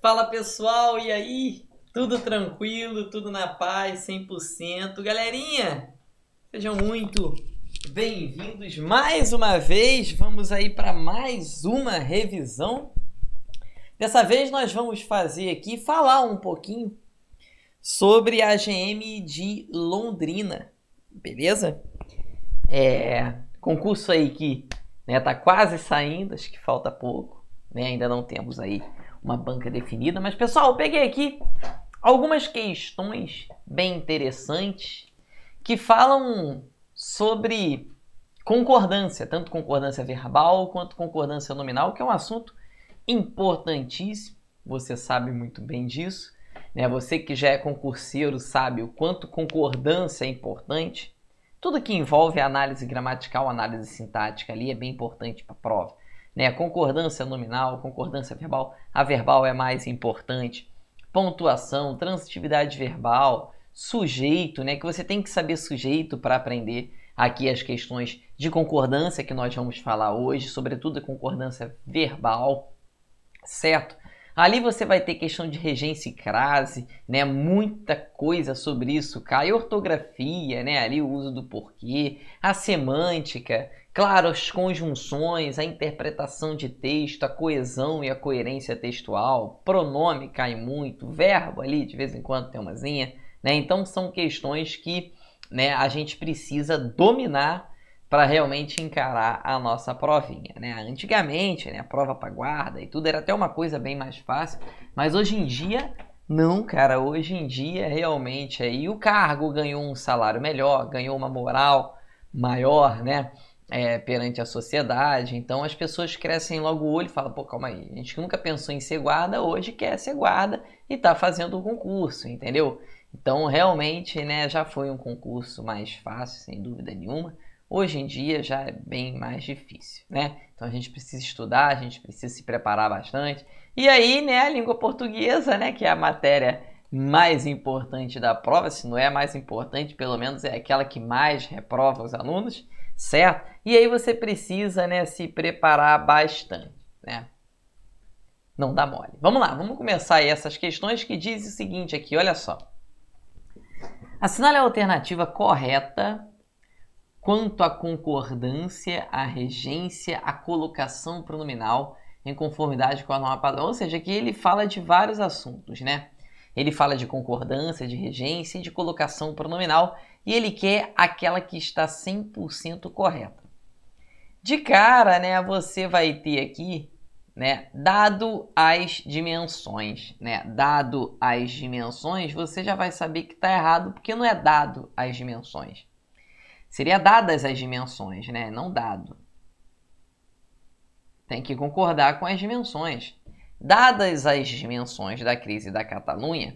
Fala pessoal, e aí? Tudo tranquilo, tudo na paz, 100%. Galerinha, sejam muito bem-vindos mais uma vez. Vamos aí para mais uma revisão. Dessa vez nós vamos fazer aqui falar um pouquinho sobre a GM de Londrina, beleza? É, concurso aí que né, tá quase saindo, acho que falta pouco, né? Ainda não temos aí uma banca definida. Mas, pessoal, peguei aqui algumas questões bem interessantes que falam sobre concordância, tanto concordância verbal quanto concordância nominal, que é um assunto importantíssimo, você sabe muito bem disso. Né? Você que já é concurseiro sabe o quanto concordância é importante. Tudo que envolve análise gramatical, análise sintática ali é bem importante para a prova né? Concordância nominal, concordância verbal. A verbal é mais importante. Pontuação, transitividade verbal, sujeito, né? Que você tem que saber sujeito para aprender aqui as questões de concordância que nós vamos falar hoje, sobretudo a concordância verbal, certo? Ali você vai ter questão de regência e crase, né? Muita coisa sobre isso, cai ortografia, né? Ali o uso do porquê, a semântica, Claro, as conjunções, a interpretação de texto, a coesão e a coerência textual, pronome cai muito, verbo ali de vez em quando tem umazinha, né? Então são questões que né, a gente precisa dominar para realmente encarar a nossa provinha. Né? Antigamente, né, a prova para guarda e tudo era até uma coisa bem mais fácil, mas hoje em dia não, cara, hoje em dia realmente aí o cargo ganhou um salário melhor, ganhou uma moral maior, né? é, perante a sociedade. Então as pessoas crescem logo o olho e falam: pô, calma aí, a gente nunca pensou em ser guarda, hoje quer ser guarda e está fazendo o concurso, entendeu? Então realmente né, já foi um concurso mais fácil, sem dúvida nenhuma. Hoje em dia já é bem mais difícil, né? Então a gente precisa estudar, a gente precisa se preparar bastante. E aí, né, a língua portuguesa, né, que é a matéria mais importante da prova, se não é a mais importante, pelo menos é aquela que mais reprova os alunos certo? E aí você precisa né, se preparar bastante, né? Não dá mole. Vamos lá, vamos começar essas questões que diz o seguinte aqui, olha só. Assinale a alternativa correta quanto à concordância, à regência, à colocação pronominal em conformidade com a norma padrão. Ou seja, aqui ele fala de vários assuntos, né? Ele fala de concordância, de regência e de colocação pronominal e ele quer aquela que está 100% correta. De cara, né, você vai ter aqui, né, dado as dimensões, né, dado as dimensões, você já vai saber que está errado porque não é dado as dimensões. Seria dadas as dimensões, né, não dado. Tem que concordar com as dimensões. Dadas as dimensões da crise da Catalunha,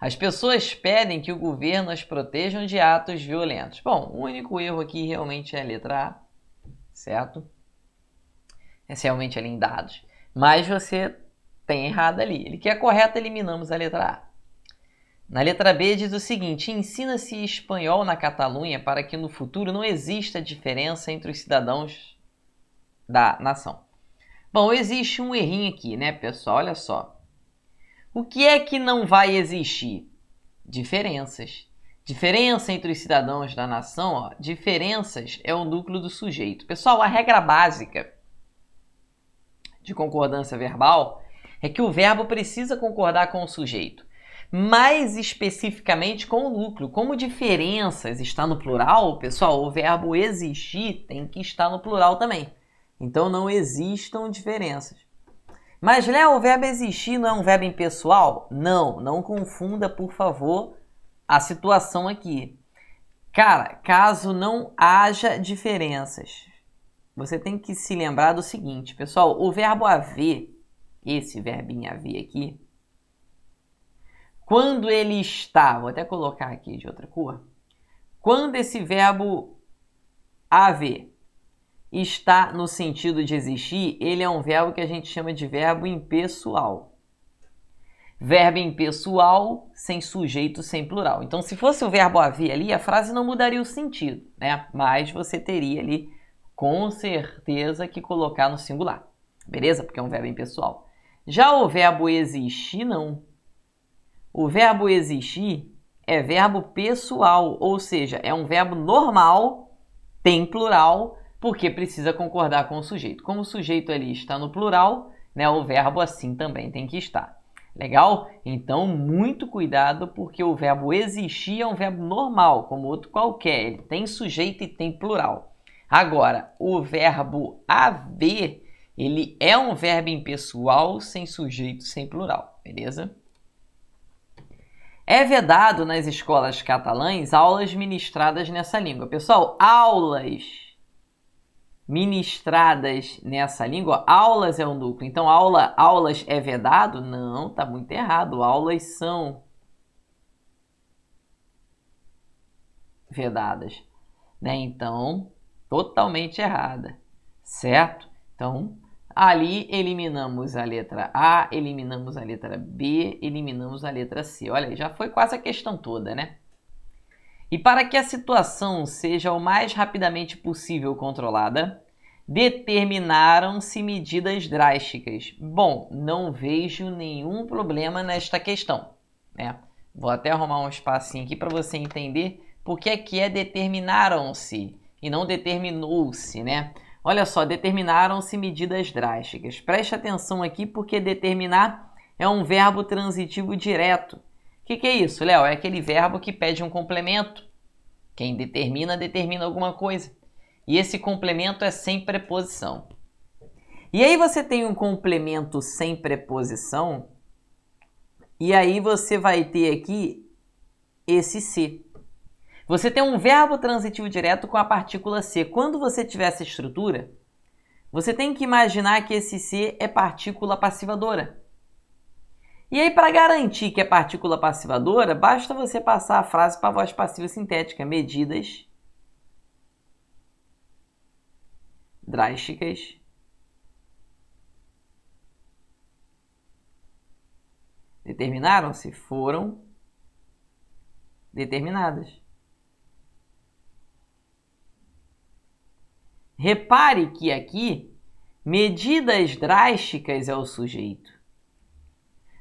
as pessoas pedem que o governo as proteja de atos violentos. Bom, o único erro aqui realmente é a letra A, certo? Esse realmente ali é em dados. Mas você tem errado ali. Ele que é correto, eliminamos a letra A. Na letra B diz o seguinte: ensina-se espanhol na Catalunha para que no futuro não exista diferença entre os cidadãos da nação. Bom, existe um errinho aqui, né, pessoal? Olha só. O que é que não vai existir? Diferenças. Diferença entre os cidadãos da nação, ó, diferenças é o núcleo do sujeito. Pessoal, a regra básica de concordância verbal é que o verbo precisa concordar com o sujeito, mais especificamente com o núcleo. Como diferenças está no plural, pessoal, o verbo existir tem que estar no plural também. Então não existam diferenças. Mas, Léo, o verbo existir não é um verbo impessoal? Não, não confunda, por favor, a situação aqui. Cara, caso não haja diferenças, você tem que se lembrar do seguinte, pessoal: o verbo haver, esse verbinho haver aqui, quando ele está, vou até colocar aqui de outra cor, quando esse verbo haver Está no sentido de existir, ele é um verbo que a gente chama de verbo impessoal. Verbo impessoal sem sujeito, sem plural. Então, se fosse o verbo haver ali, a frase não mudaria o sentido, né? Mas você teria ali, com certeza, que colocar no singular. Beleza? Porque é um verbo impessoal. Já o verbo existir, não. O verbo existir é verbo pessoal, ou seja, é um verbo normal, tem plural, porque precisa concordar com o sujeito. Como o sujeito ali está no plural, né, o verbo assim também tem que estar. Legal? Então, muito cuidado, porque o verbo existir é um verbo normal, como outro qualquer. Ele tem sujeito e tem plural. Agora, o verbo haver, ele é um verbo impessoal, sem sujeito, sem plural. Beleza? É vedado nas escolas catalãs aulas ministradas nessa língua. Pessoal, aulas ministradas nessa língua, aulas é um núcleo. Então, aula, aulas é vedado? Não, tá muito errado. Aulas são vedadas, né? Então, totalmente errada, certo? Então, ali eliminamos a letra A, eliminamos a letra B, eliminamos a letra C. Olha, já foi quase a questão toda, né? E para que a situação seja o mais rapidamente possível controlada, determinaram-se medidas drásticas. Bom, não vejo nenhum problema nesta questão. Né? Vou até arrumar um espacinho aqui para você entender por que é que é determinaram-se e não determinou-se, né? Olha só, determinaram-se medidas drásticas. Preste atenção aqui porque determinar é um verbo transitivo direto. O que, que é isso, Léo? É aquele verbo que pede um complemento. Quem determina, determina alguma coisa. E esse complemento é sem preposição. E aí você tem um complemento sem preposição, e aí você vai ter aqui esse se. Você tem um verbo transitivo direto com a partícula se. Quando você tiver essa estrutura, você tem que imaginar que esse se é partícula passivadora. E aí, para garantir que é partícula passivadora, basta você passar a frase para a voz passiva sintética, medidas drásticas determinaram-se, foram determinadas. Repare que aqui medidas drásticas é o sujeito.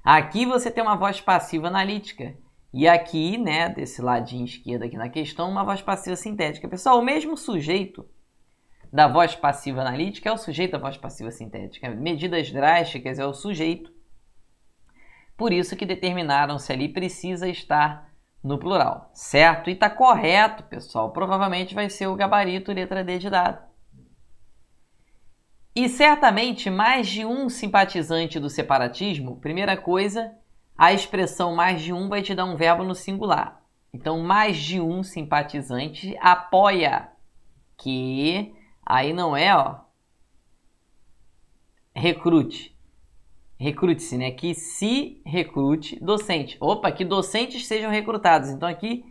Aqui você tem uma voz passiva analítica. E aqui, né, desse ladinho esquerdo aqui na questão, uma voz passiva sintética. Pessoal, o mesmo sujeito da voz passiva analítica é o sujeito da voz passiva sintética. Medidas drásticas é o sujeito. Por isso que determinaram-se ali precisa estar no plural, certo? E está correto, pessoal. Provavelmente vai ser o gabarito letra D de dado. E certamente mais de um simpatizante do separatismo, primeira coisa, a expressão mais de um vai te dar um verbo no singular. Então, mais de um simpatizante apoia que aí não é, ó, recrute. Recrute-se, né? Que se recrute docente. Opa, que docentes sejam recrutados. Então aqui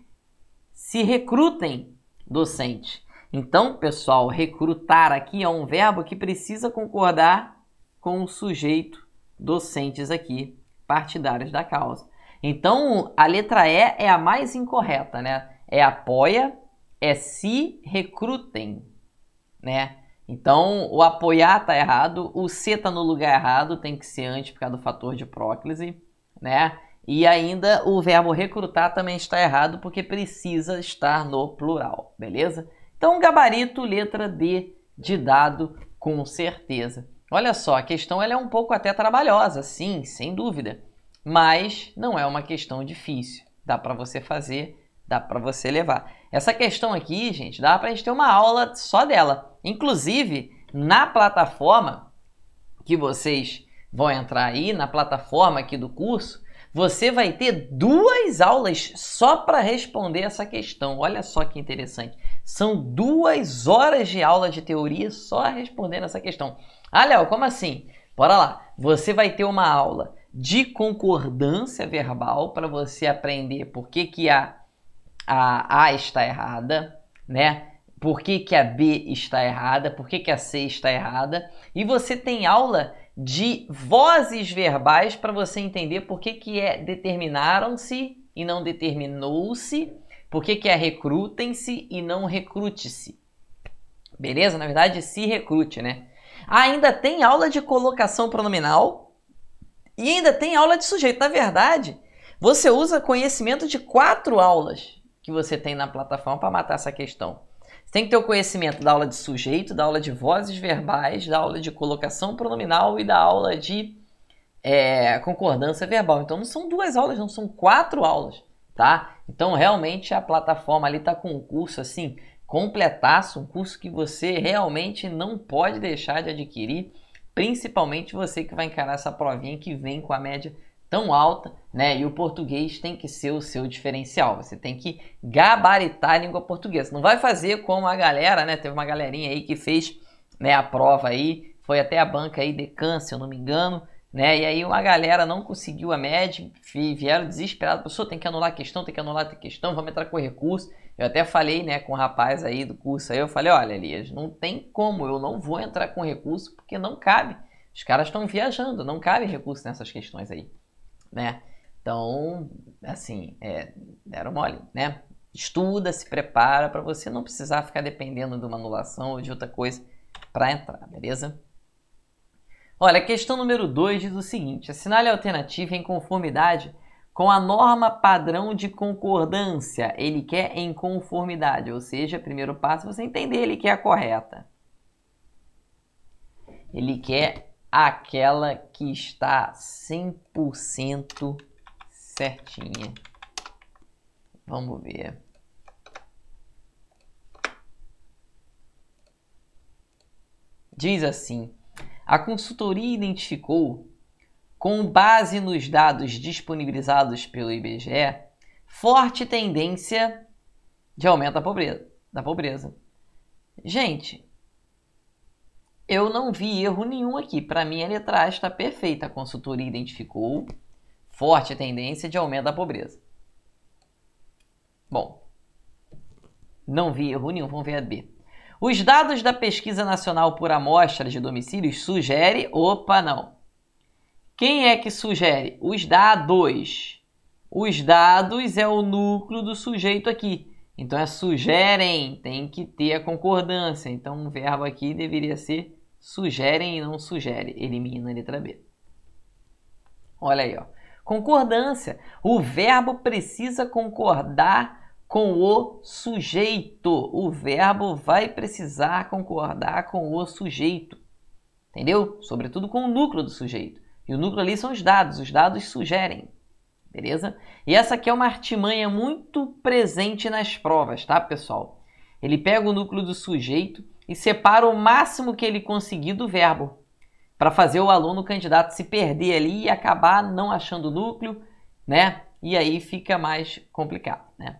se recrutem docente. Então, pessoal, recrutar aqui é um verbo que precisa concordar com o sujeito docentes aqui, partidários da causa. Então, a letra E é a mais incorreta, né? É apoia, é se recrutem, né? Então, o apoiar tá errado, o se tá no lugar errado, tem que ser antes por causa do fator de próclise, né? E ainda o verbo recrutar também está errado porque precisa estar no plural, beleza? Então, gabarito, letra D de dado, com certeza. Olha só, a questão ela é um pouco até trabalhosa, sim, sem dúvida. Mas não é uma questão difícil. Dá para você fazer, dá para você levar. Essa questão aqui, gente, dá para a gente ter uma aula só dela. Inclusive, na plataforma que vocês vão entrar aí, na plataforma aqui do curso, você vai ter duas aulas só para responder essa questão. Olha só que interessante. São duas horas de aula de teoria só respondendo essa questão. Ah, Léo, como assim? Bora lá. Você vai ter uma aula de concordância verbal para você aprender por que, que a, a A está errada, né? Por que, que a B está errada, por que, que a C está errada. E você tem aula de vozes verbais para você entender por que, que é determinaram-se e não determinou-se por que, que é recrutem-se e não recrute-se? Beleza? Na verdade, se recrute, né? Ainda tem aula de colocação pronominal e ainda tem aula de sujeito. Na verdade, você usa conhecimento de quatro aulas que você tem na plataforma para matar essa questão. Você tem que ter o conhecimento da aula de sujeito, da aula de vozes verbais, da aula de colocação pronominal e da aula de é, concordância verbal. Então não são duas aulas, não são quatro aulas, tá? Então, realmente, a plataforma ali está com um curso assim, completaço, um curso que você realmente não pode deixar de adquirir, principalmente você que vai encarar essa provinha que vem com a média tão alta, né? E o português tem que ser o seu diferencial. Você tem que gabaritar a língua portuguesa. Não vai fazer como a galera, né? Teve uma galerinha aí que fez né, a prova aí, foi até a banca aí, Decan, se eu não me engano, né? E aí uma galera não conseguiu a média, vieram desesperados, pessoal, tem que anular a questão, tem que anular a questão, vamos entrar com recurso. Eu até falei, né, com o um rapaz aí do curso aí, eu falei, olha, Elias, não tem como, eu não vou entrar com recurso porque não cabe. Os caras estão viajando, não cabe recurso nessas questões aí, né? Então, assim, é, deram mole, né? Estuda, se prepara para você não precisar ficar dependendo de uma anulação ou de outra coisa para entrar, beleza? Olha, a questão número 2 diz o seguinte: assinale a alternativa em conformidade com a norma padrão de concordância. Ele quer em conformidade, ou seja, primeiro passo é você entender ele quer é a correta. Ele quer aquela que está 100% certinha. Vamos ver. Diz assim: a consultoria identificou, com base nos dados disponibilizados pelo IBGE, forte tendência de aumento da pobreza. Da pobreza. Gente, eu não vi erro nenhum aqui. Para mim, a letra A está perfeita. A consultoria identificou forte tendência de aumento da pobreza. Bom, não vi erro nenhum. Vamos ver a B. Os dados da Pesquisa Nacional por Amostra de Domicílios sugerem. Opa, não. Quem é que sugere? Os dados. Os dados é o núcleo do sujeito aqui. Então é sugerem, tem que ter a concordância. Então um verbo aqui deveria ser sugerem e não sugere. Elimina a letra B. Olha aí, ó. Concordância. O verbo precisa concordar com o sujeito. O verbo vai precisar concordar com o sujeito. Entendeu? Sobretudo com o núcleo do sujeito. E o núcleo ali são os dados, os dados sugerem. Beleza? E essa aqui é uma artimanha muito presente nas provas, tá, pessoal? Ele pega o núcleo do sujeito e separa o máximo que ele conseguir do verbo, para fazer o aluno o candidato se perder ali e acabar não achando o núcleo, né? E aí fica mais complicado, né?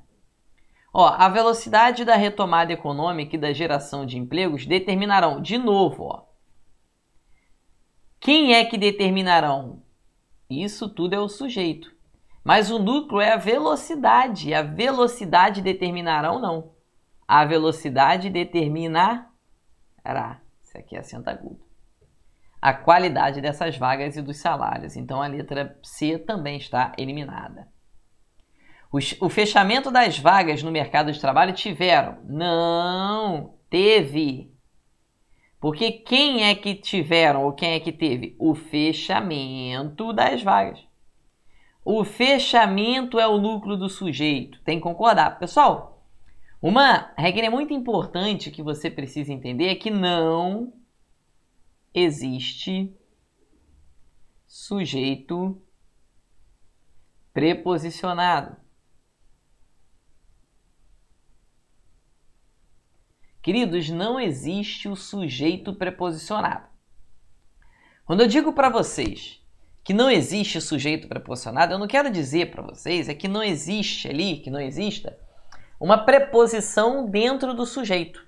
Ó, a velocidade da retomada econômica e da geração de empregos determinarão, de novo, ó. Quem é que determinarão? Isso tudo é o sujeito. Mas o núcleo é a velocidade. A velocidade determinará ou não. A velocidade determinará. Isso aqui é acento agudo. A qualidade dessas vagas e dos salários. Então a letra C também está eliminada o fechamento das vagas no mercado de trabalho tiveram. Não, teve. Porque quem é que tiveram ou quem é que teve? O fechamento das vagas. O fechamento é o núcleo do sujeito. Tem que concordar. Pessoal, uma regra é muito importante que você precisa entender é que não existe sujeito preposicionado. Queridos, não existe o sujeito preposicionado. Quando eu digo para vocês que não existe o sujeito preposicionado, eu não quero dizer para vocês é que não existe ali, que não exista uma preposição dentro do sujeito.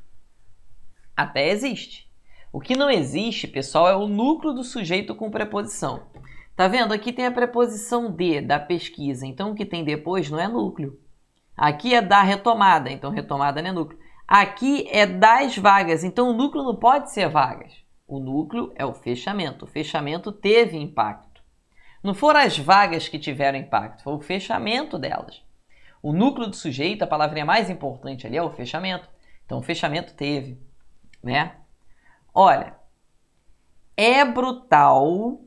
Até existe. O que não existe, pessoal, é o núcleo do sujeito com preposição. Tá vendo? Aqui tem a preposição de da pesquisa, então o que tem depois não é núcleo. Aqui é da retomada, então retomada não é núcleo. Aqui é das vagas, então o núcleo não pode ser vagas. O núcleo é o fechamento. O fechamento teve impacto. Não foram as vagas que tiveram impacto, foi o fechamento delas. O núcleo do sujeito, a palavrinha mais importante ali é o fechamento. Então o fechamento teve, né? Olha, é brutal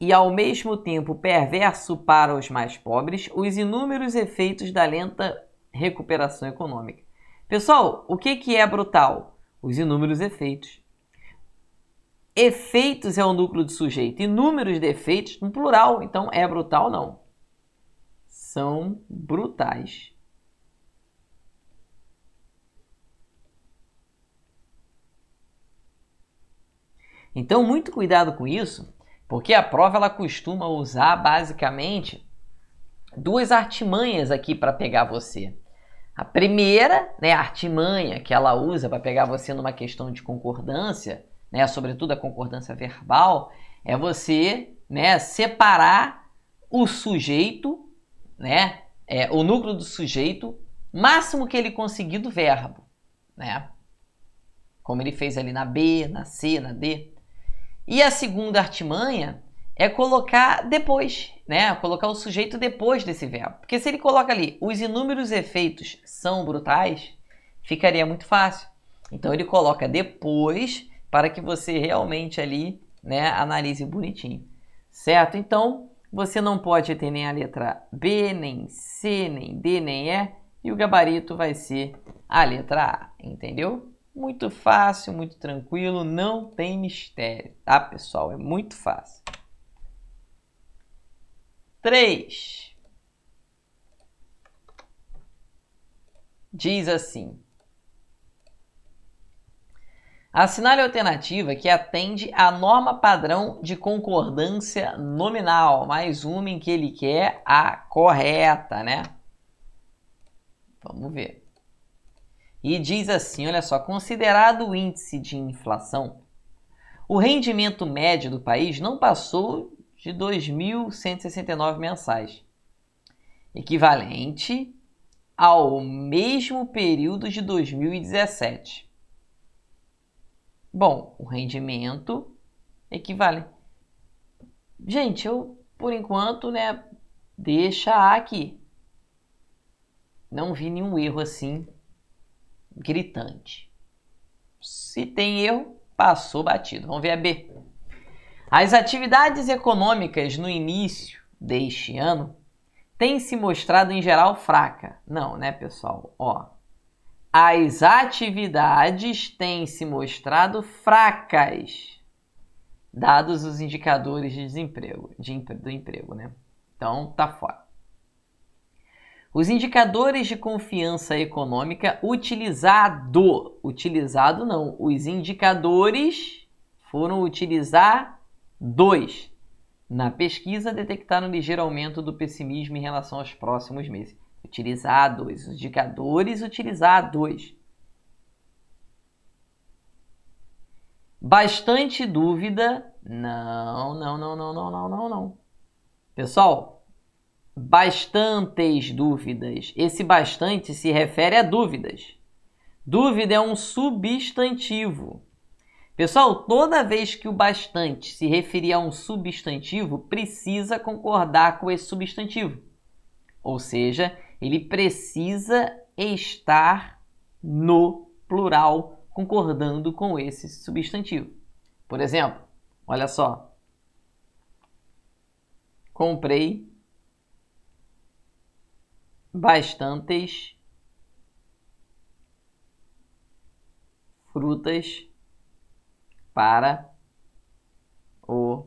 e ao mesmo tempo perverso para os mais pobres os inúmeros efeitos da lenta recuperação econômica. Pessoal, o que, que é brutal? Os inúmeros efeitos. Efeitos é o núcleo de sujeito. Inúmeros defeitos, efeitos, no plural. Então, é brutal, não. São brutais. Então, muito cuidado com isso, porque a prova ela costuma usar basicamente duas artimanhas aqui para pegar você. A primeira, né, a artimanha que ela usa para pegar você numa questão de concordância, né, sobretudo a concordância verbal, é você, né, separar o sujeito, né, é, o núcleo do sujeito, máximo que ele conseguir do verbo, né? Como ele fez ali na B, na C, na D. E a segunda artimanha é colocar depois, né? Colocar o sujeito depois desse verbo. Porque se ele coloca ali, os inúmeros efeitos são brutais, ficaria muito fácil. Então ele coloca depois para que você realmente ali, né, analise bonitinho. Certo? Então, você não pode ter nem a letra B, nem C, nem D, nem E, e o gabarito vai ser a letra A, entendeu? Muito fácil, muito tranquilo, não tem mistério, tá, pessoal? É muito fácil. 3 diz assim: Assinale a alternativa que atende à norma padrão de concordância nominal, mais uma em que ele quer a correta, né? Vamos ver. E diz assim, olha só, considerado o índice de inflação, o rendimento médio do país não passou de 2.169 mensais, equivalente ao mesmo período de 2017. Bom, o rendimento equivale. Gente, eu por enquanto, né, deixa aqui. Não vi nenhum erro assim gritante. Se tem erro, passou batido. Vamos ver a B. As atividades econômicas no início deste ano têm se mostrado em geral fraca. Não, né, pessoal? Ó. As atividades têm se mostrado fracas, dados os indicadores de desemprego, de, do emprego, né? Então, tá fora. Os indicadores de confiança econômica utilizado, utilizado não, os indicadores foram utilizar 2. Na pesquisa, detectaram um ligeiro aumento do pessimismo em relação aos próximos meses. Utilizar dois. indicadores utilizar dois. Bastante dúvida. Não, não, não, não, não, não, não, não. Pessoal, bastantes dúvidas. Esse bastante se refere a dúvidas. Dúvida é um substantivo. Pessoal, toda vez que o bastante se referir a um substantivo, precisa concordar com esse substantivo. Ou seja, ele precisa estar no plural concordando com esse substantivo. Por exemplo, olha só. Comprei bastantes frutas para o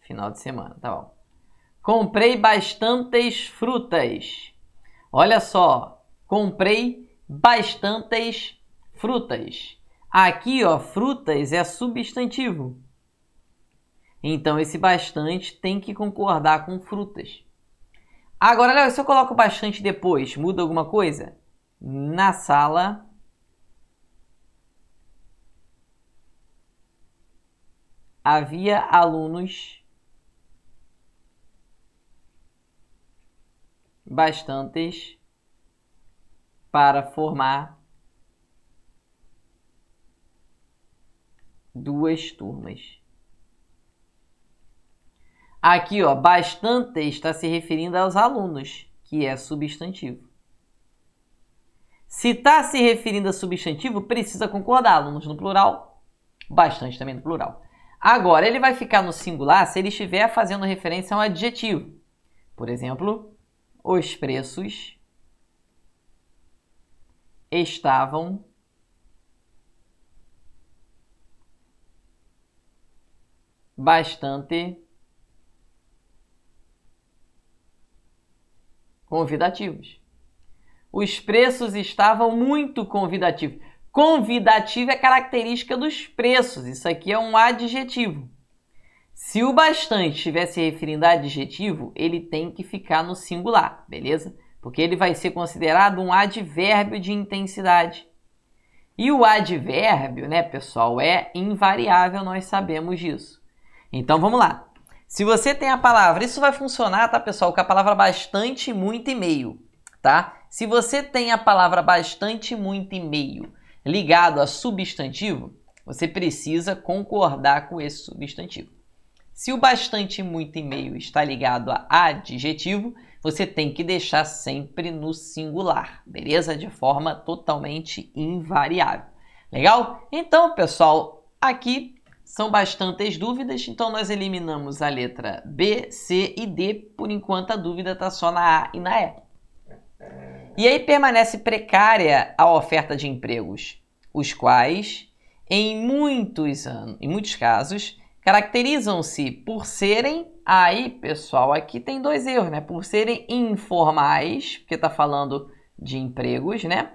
final de semana, tá bom? Comprei bastantes frutas. Olha só, comprei bastantes frutas. Aqui, ó, frutas é substantivo. Então, esse bastante tem que concordar com frutas. Agora, se eu coloco bastante depois, muda alguma coisa? Na sala havia alunos bastantes para formar duas turmas. Aqui, ó, bastante está se referindo aos alunos, que é substantivo. Se está se referindo a substantivo, precisa concordar. Alunos no plural, bastante também no plural. Agora, ele vai ficar no singular se ele estiver fazendo referência a um adjetivo. Por exemplo, os preços estavam bastante convidativos. Os preços estavam muito convidativos. Convidativo é característica dos preços, isso aqui é um adjetivo. Se o bastante estiver se referindo a adjetivo, ele tem que ficar no singular, beleza? Porque ele vai ser considerado um advérbio de intensidade. E o advérbio, né, pessoal, é invariável, nós sabemos disso. Então vamos lá. Se você tem a palavra, isso vai funcionar, tá, pessoal, com a palavra bastante, muito e meio, tá? Se você tem a palavra bastante, muito e meio, ligado a substantivo, você precisa concordar com esse substantivo. Se o bastante, muito e meio está ligado a adjetivo, você tem que deixar sempre no singular, beleza? De forma totalmente invariável. Legal? Então, pessoal, aqui são bastantes dúvidas, então nós eliminamos a letra B, C e D. Por enquanto, a dúvida está só na A e na E. E aí permanece precária a oferta de empregos, os quais, em muitos anos, em muitos casos, caracterizam-se por serem aí, pessoal, aqui tem dois erros, né? Por serem informais, porque está falando de empregos, né?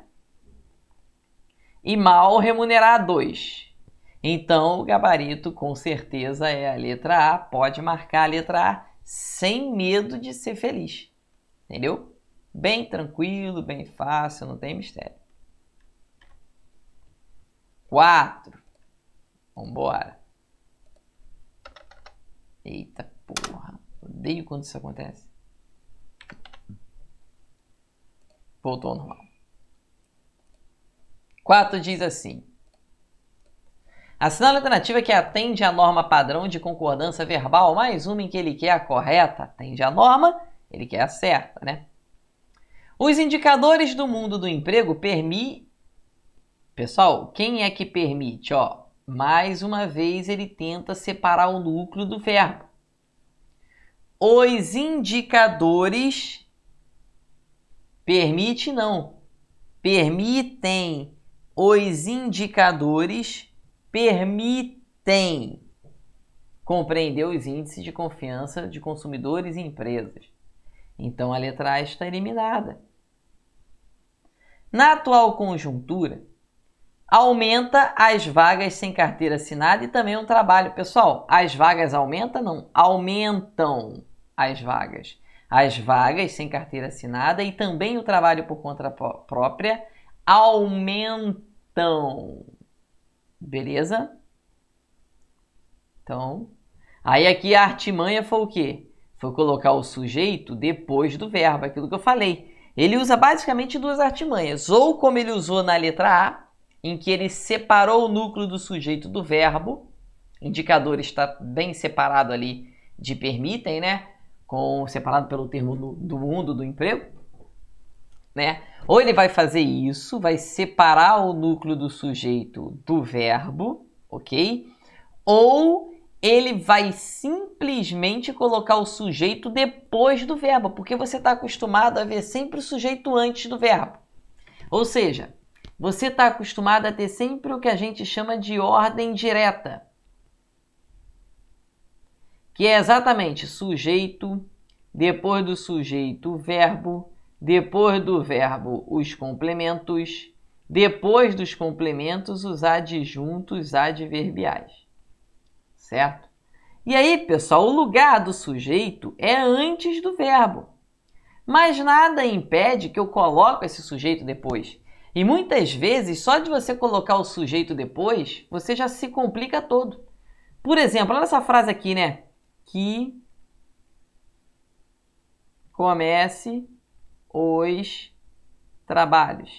E mal remunerados. Então, o gabarito com certeza é a letra A. Pode marcar a letra A sem medo de ser feliz. Entendeu? Bem tranquilo, bem fácil, não tem mistério. 4. Vambora. Eita porra. Odeio quando isso acontece. Voltou ao normal. 4 diz assim. a a alternativa que atende à norma padrão de concordância verbal, mais uma em que ele quer a correta, atende à norma, ele quer a certa, né? Os indicadores do mundo do emprego permitem. Pessoal, quem é que permite? Ó, mais uma vez ele tenta separar o núcleo do verbo. Os indicadores permite não. Permitem. Os indicadores permitem compreender os índices de confiança de consumidores e empresas. Então a letra A está eliminada. Na atual conjuntura, aumenta as vagas sem carteira assinada e também um trabalho. Pessoal, as vagas aumentam? Não, aumentam as vagas. As vagas sem carteira assinada e também o trabalho por conta própria aumentam. Beleza? Então, aí aqui a artimanha foi o quê? Foi colocar o sujeito depois do verbo, aquilo que eu falei. Ele usa basicamente duas artimanhas, ou como ele usou na letra A, em que ele separou o núcleo do sujeito do verbo, indicador está bem separado ali de permitem, né? Com separado pelo termo do, do mundo do emprego, né? Ou ele vai fazer isso, vai separar o núcleo do sujeito do verbo, ok? Ou ele vai simplesmente colocar o sujeito depois do verbo, porque você está acostumado a ver sempre o sujeito antes do verbo. Ou seja, você está acostumado a ter sempre o que a gente chama de ordem direta, que é exatamente sujeito, depois do sujeito, o verbo, depois do verbo, os complementos, depois dos complementos, os adjuntos adverbiais certo? E aí, pessoal, o lugar do sujeito é antes do verbo. Mas nada impede que eu coloque esse sujeito depois. E muitas vezes, só de você colocar o sujeito depois, você já se complica todo. Por exemplo, olha essa frase aqui, né? Que comece os trabalhos.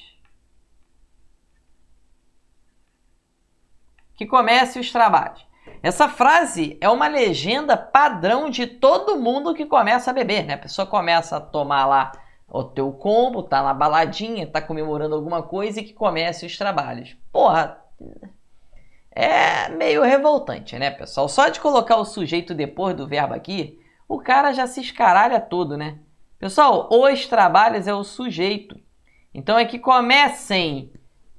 Que comece os trabalhos. Essa frase é uma legenda padrão de todo mundo que começa a beber, né? A pessoa começa a tomar lá o teu combo, tá na baladinha, tá comemorando alguma coisa e que comece os trabalhos. Porra, é meio revoltante, né, pessoal? Só de colocar o sujeito depois do verbo aqui, o cara já se escaralha todo, né? Pessoal, os trabalhos é o sujeito. Então é que comecem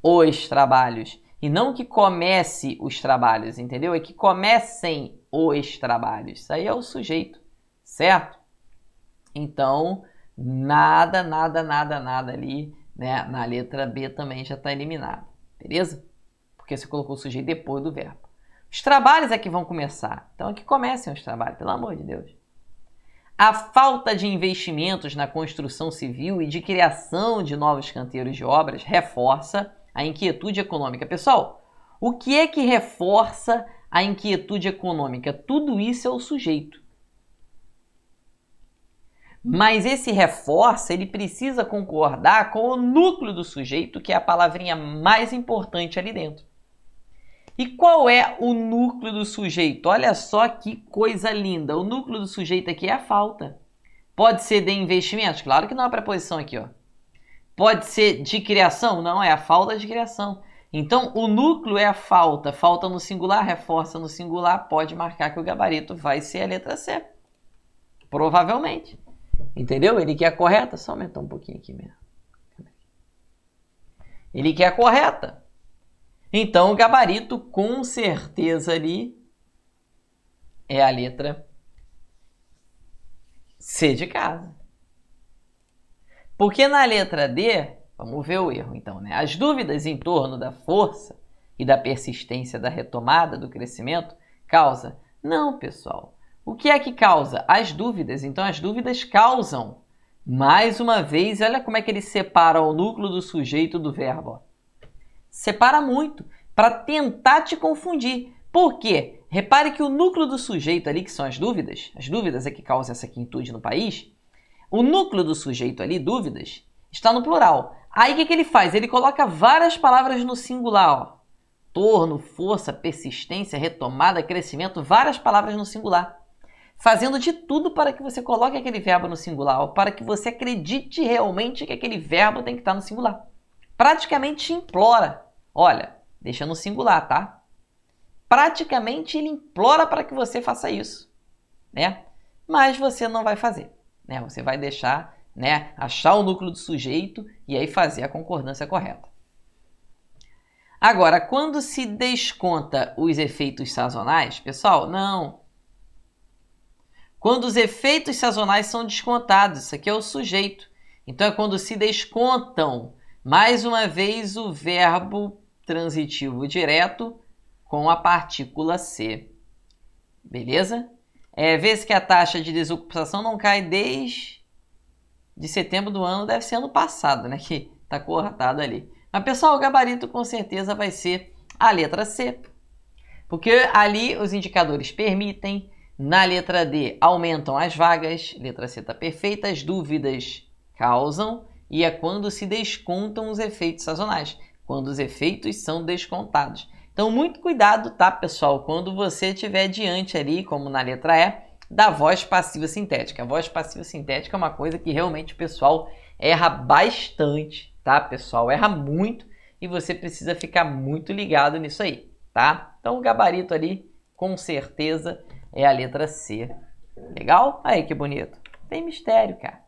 os trabalhos. E não que comece os trabalhos, entendeu? É que comecem os trabalhos. Isso aí é o sujeito, certo? Então, nada, nada, nada, nada ali, né? Na letra B também já está eliminado, beleza? Porque você colocou o sujeito depois do verbo. Os trabalhos é que vão começar. Então, é que comecem os trabalhos, pelo amor de Deus. A falta de investimentos na construção civil e de criação de novos canteiros de obras reforça a inquietude econômica. Pessoal, o que é que reforça a inquietude econômica? Tudo isso é o sujeito. Mas esse reforça, ele precisa concordar com o núcleo do sujeito, que é a palavrinha mais importante ali dentro. E qual é o núcleo do sujeito? Olha só que coisa linda. O núcleo do sujeito aqui é a falta. Pode ser de investimentos? Claro que não é a preposição aqui, ó. Pode ser de criação? Não, é a falta de criação. Então, o núcleo é a falta. Falta no singular, reforça no singular, pode marcar que o gabarito vai ser a letra C. Provavelmente. Entendeu? Ele quer a é correta. Só aumentar um pouquinho aqui mesmo. Ele quer a é correta. Então, o gabarito, com certeza, ali é a letra C de casa. Porque na letra D, vamos ver o erro então, né? As dúvidas em torno da força e da persistência da retomada do crescimento causa. Não, pessoal. O que é que causa? As dúvidas. Então, as dúvidas causam. Mais uma vez, olha como é que ele separa o núcleo do sujeito do verbo. Ó. Separa muito para tentar te confundir. Por quê? Repare que o núcleo do sujeito ali, que são as dúvidas, as dúvidas é que causam essa quintude no país, o núcleo do sujeito ali, dúvidas, está no plural. Aí o que, que ele faz? Ele coloca várias palavras no singular, ó. Torno, força, persistência, retomada, crescimento, várias palavras no singular. Fazendo de tudo para que você coloque aquele verbo no singular, ó, para que você acredite realmente que aquele verbo tem que estar no singular. Praticamente implora. Olha, deixa no singular, tá? Praticamente ele implora para que você faça isso, né? Mas você não vai fazer. Né? Você vai deixar, né, achar o núcleo do sujeito e aí fazer a concordância correta. Agora, quando se desconta os efeitos sazonais, pessoal, não. Quando os efeitos sazonais são descontados, isso aqui é o sujeito. Então é quando se descontam, mais uma vez, o verbo transitivo direto com a partícula se. Beleza? É, Vê-se que a taxa de desocupação não cai desde de setembro do ano, deve ser ano passado, né? Que tá cortado ali. Mas, pessoal, o gabarito com certeza vai ser a letra C. Porque ali os indicadores permitem, na letra D aumentam as vagas, letra C está perfeita, as dúvidas causam, e é quando se descontam os efeitos sazonais, quando os efeitos são descontados. Então, muito cuidado, tá, pessoal, quando você estiver diante ali, como na letra E, da voz passiva sintética. A voz passiva sintética é uma coisa que realmente o pessoal erra bastante, tá, pessoal? Erra muito e você precisa ficar muito ligado nisso aí, tá? Então, o gabarito ali, com certeza, é a letra C. Legal? Aí, que bonito. Tem mistério, cara.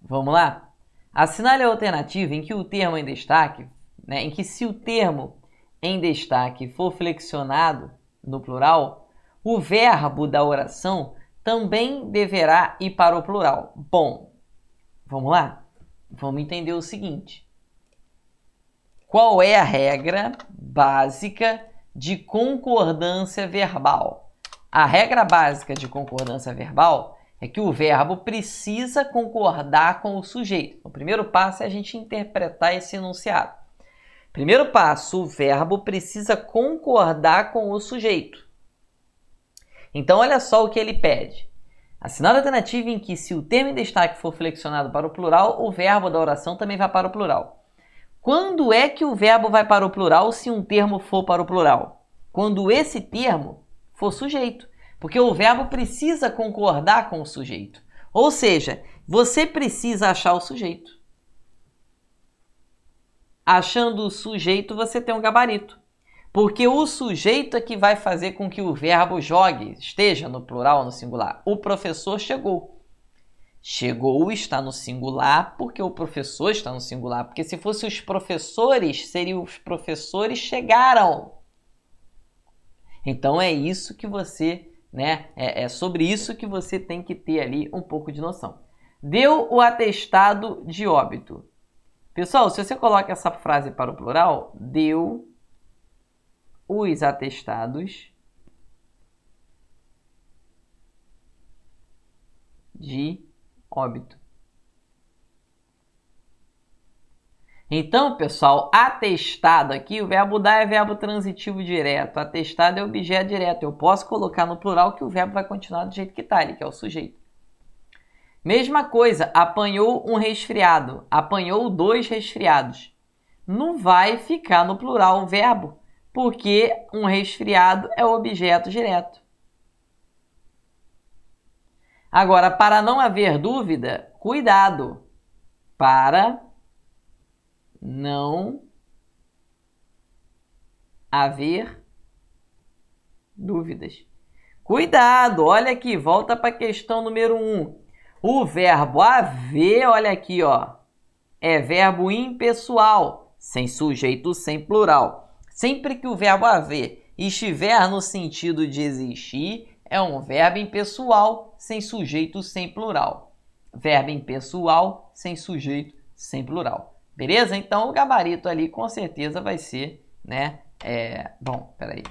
Vamos lá? Assinale a alternativa em que o termo em destaque né, em que se o termo em destaque for flexionado no plural, o verbo da oração também deverá ir para o plural. Bom, vamos lá? Vamos entender o seguinte. Qual é a regra básica de concordância verbal? A regra básica de concordância verbal é que o verbo precisa concordar com o sujeito. O primeiro passo é a gente interpretar esse enunciado. Primeiro passo, o verbo precisa concordar com o sujeito. Então, olha só o que ele pede. Assinale a alternativa em que, se o termo em destaque for flexionado para o plural, o verbo da oração também vai para o plural. Quando é que o verbo vai para o plural se um termo for para o plural? Quando esse termo for sujeito. Porque o verbo precisa concordar com o sujeito. Ou seja, você precisa achar o sujeito achando o sujeito, você tem um gabarito. Porque o sujeito é que vai fazer com que o verbo jogue, esteja no plural ou no singular. O professor chegou. Chegou está no singular porque o professor está no singular. Porque se fosse os professores, seria os professores chegaram. Então é isso que você, né? É, é sobre isso que você tem que ter ali um pouco de noção. Deu o atestado de óbito. Pessoal, se você coloca essa frase para o plural, deu os atestados de óbito. Então, pessoal, atestado aqui, o verbo dar é verbo transitivo direto, atestado é objeto direto. Eu posso colocar no plural que o verbo vai continuar do jeito que está, ele que é o sujeito. Mesma coisa, apanhou um resfriado, apanhou dois resfriados. Não vai ficar no plural o verbo, porque um resfriado é o objeto direto. Agora, para não haver dúvida, cuidado. Para não haver dúvidas. Cuidado, olha aqui, volta para a questão número 1. Um. O verbo haver, olha aqui, ó, é verbo impessoal, sem sujeito, sem plural. Sempre que o verbo haver estiver no sentido de existir, é um verbo impessoal, sem sujeito, sem plural. Verbo impessoal, sem sujeito, sem plural. Beleza? Então o gabarito ali com certeza vai ser, né? É... Bom, peraí.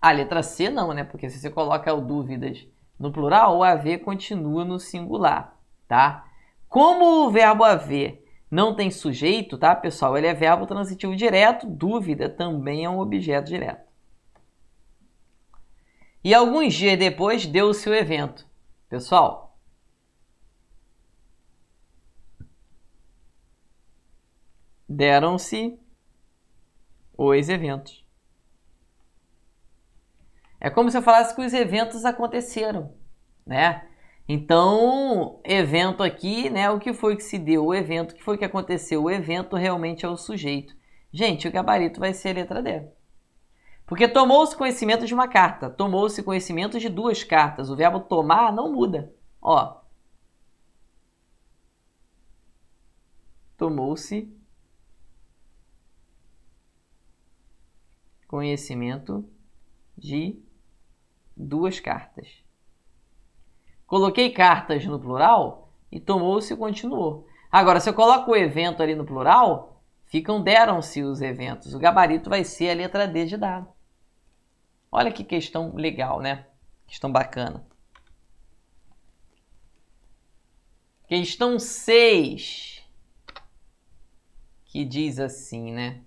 A letra C não, né? Porque se você coloca é o dúvidas no plural, o haver continua no singular, tá? Como o verbo haver não tem sujeito, tá, pessoal? Ele é verbo transitivo direto, dúvida também é um objeto direto. E alguns dias depois deu-se o evento. Pessoal, deram-se os eventos. É como se eu falasse que os eventos aconteceram, né? Então, evento aqui, né? O que foi que se deu o evento, o que foi que aconteceu o evento realmente é o sujeito. Gente, o gabarito vai ser a letra D. Porque tomou-se conhecimento de uma carta, tomou-se conhecimento de duas cartas. O verbo tomar não muda. Ó. Tomou-se conhecimento de duas cartas. Coloquei cartas no plural e tomou-se continuou. Agora, se eu coloco o evento ali no plural, ficam deram-se os eventos. O gabarito vai ser a letra D de dado. Olha que questão legal, né? Questão bacana. Questão 6, que diz assim, né?